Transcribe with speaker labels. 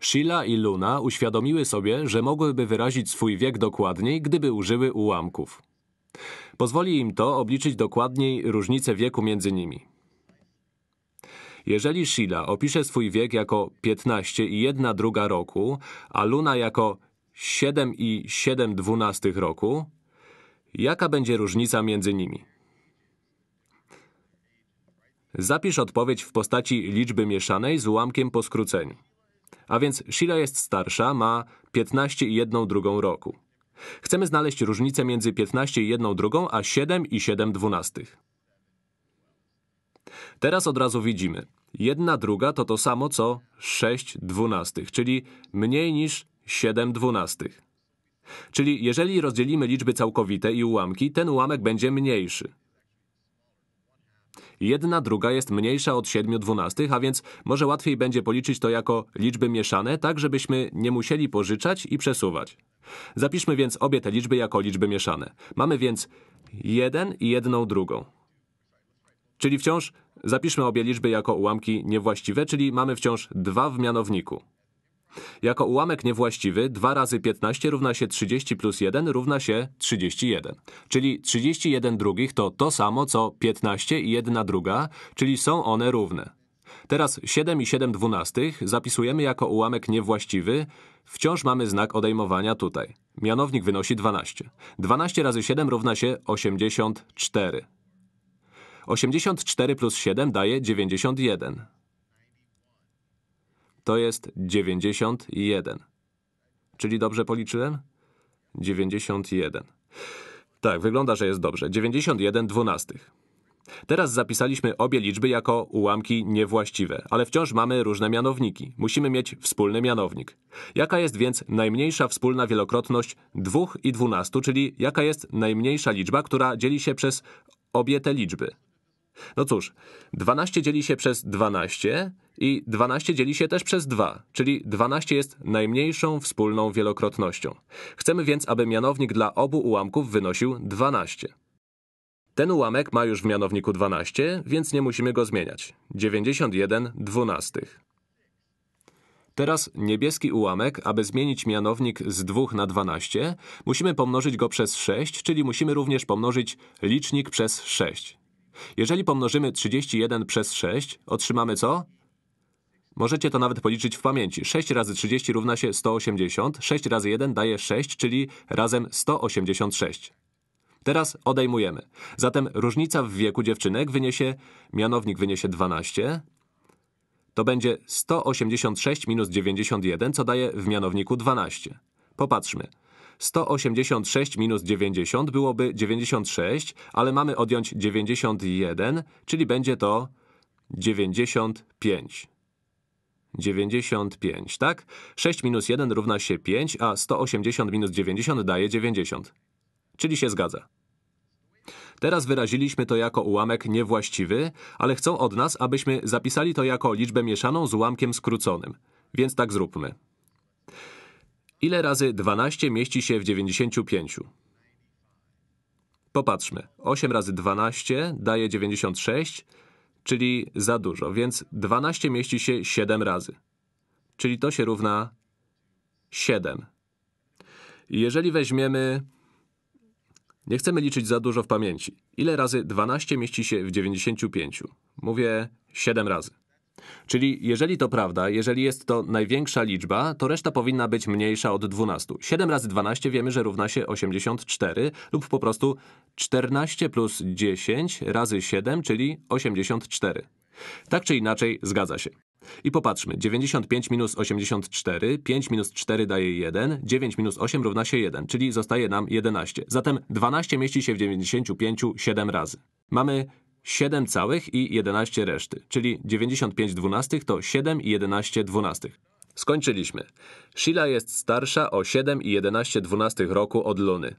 Speaker 1: Sheila i Luna uświadomiły sobie, że mogłyby wyrazić swój wiek dokładniej, gdyby użyły ułamków. Pozwoli im to obliczyć dokładniej różnicę wieku między nimi. Jeżeli Sheila opisze swój wiek jako 15 i 1 druga roku, a Luna jako 7 i 7 dwunastych roku, jaka będzie różnica między nimi? Zapisz odpowiedź w postaci liczby mieszanej z ułamkiem po skróceniu. A więc Sheila jest starsza, ma 15 i 1 drugą roku. Chcemy znaleźć różnicę między 15 i 1 drugą, a 7 i 7 dwunastych. Teraz od razu widzimy. Jedna druga to to samo co 6 dwunastych, czyli mniej niż 7 dwunastych. Czyli jeżeli rozdzielimy liczby całkowite i ułamki, ten ułamek będzie mniejszy. Jedna druga jest mniejsza od 7 dwunastych, a więc może łatwiej będzie policzyć to jako liczby mieszane, tak żebyśmy nie musieli pożyczać i przesuwać. Zapiszmy więc obie te liczby jako liczby mieszane. Mamy więc 1 i jedną drugą. Czyli wciąż zapiszmy obie liczby jako ułamki niewłaściwe, czyli mamy wciąż 2 w mianowniku. Jako ułamek niewłaściwy 2 razy 15 równa się 30 plus 1 równa się 31. Czyli 31 drugich to to samo co 15 i 1 druga, czyli są one równe. Teraz 7 i 7 dwunastych zapisujemy jako ułamek niewłaściwy, wciąż mamy znak odejmowania tutaj. Mianownik wynosi 12. 12 razy 7 równa się 84. 84 plus 7 daje 91. To jest 91. Czyli dobrze policzyłem? 91. Tak, wygląda, że jest dobrze. 91 dwunastych. Teraz zapisaliśmy obie liczby jako ułamki niewłaściwe, ale wciąż mamy różne mianowniki. Musimy mieć wspólny mianownik. Jaka jest więc najmniejsza wspólna wielokrotność 2 i 12, czyli jaka jest najmniejsza liczba, która dzieli się przez obie te liczby? No cóż, 12 dzieli się przez 12, i 12 dzieli się też przez 2, czyli 12 jest najmniejszą wspólną wielokrotnością. Chcemy więc, aby mianownik dla obu ułamków wynosił 12. Ten ułamek ma już w mianowniku 12, więc nie musimy go zmieniać. 91 dwunastych. Teraz niebieski ułamek, aby zmienić mianownik z 2 na 12, musimy pomnożyć go przez 6, czyli musimy również pomnożyć licznik przez 6. Jeżeli pomnożymy 31 przez 6, otrzymamy co? Możecie to nawet policzyć w pamięci. 6 razy 30 równa się 180, 6 razy 1 daje 6, czyli razem 186. Teraz odejmujemy. Zatem różnica w wieku dziewczynek wyniesie, mianownik wyniesie 12, to będzie 186 minus 91, co daje w mianowniku 12. Popatrzmy. 186 minus 90 byłoby 96, ale mamy odjąć 91, czyli będzie to 95. 95, tak? 6 minus 1 równa się 5, a 180 minus 90 daje 90. Czyli się zgadza. Teraz wyraziliśmy to jako ułamek niewłaściwy, ale chcą od nas, abyśmy zapisali to jako liczbę mieszaną z ułamkiem skróconym. Więc tak zróbmy. Ile razy 12 mieści się w 95? Popatrzmy. 8 razy 12 daje 96, czyli za dużo, więc 12 mieści się 7 razy. Czyli to się równa 7. Jeżeli weźmiemy... Nie chcemy liczyć za dużo w pamięci. Ile razy 12 mieści się w 95? Mówię 7 razy. Czyli jeżeli to prawda, jeżeli jest to największa liczba, to reszta powinna być mniejsza od 12. 7 razy 12 wiemy, że równa się 84 lub po prostu 14 plus 10 razy 7, czyli 84. Tak czy inaczej zgadza się. I popatrzmy, 95 minus 84, 5 minus 4 daje 1, 9 minus 8 równa się 1, czyli zostaje nam 11. Zatem 12 mieści się w 95 7 razy. Mamy 7 całych i 11 reszty, czyli 95 dwunastych to 7 i 11 dwunastych. Skończyliśmy. Sheila jest starsza o 7 i 11 dwunastych roku od Luny.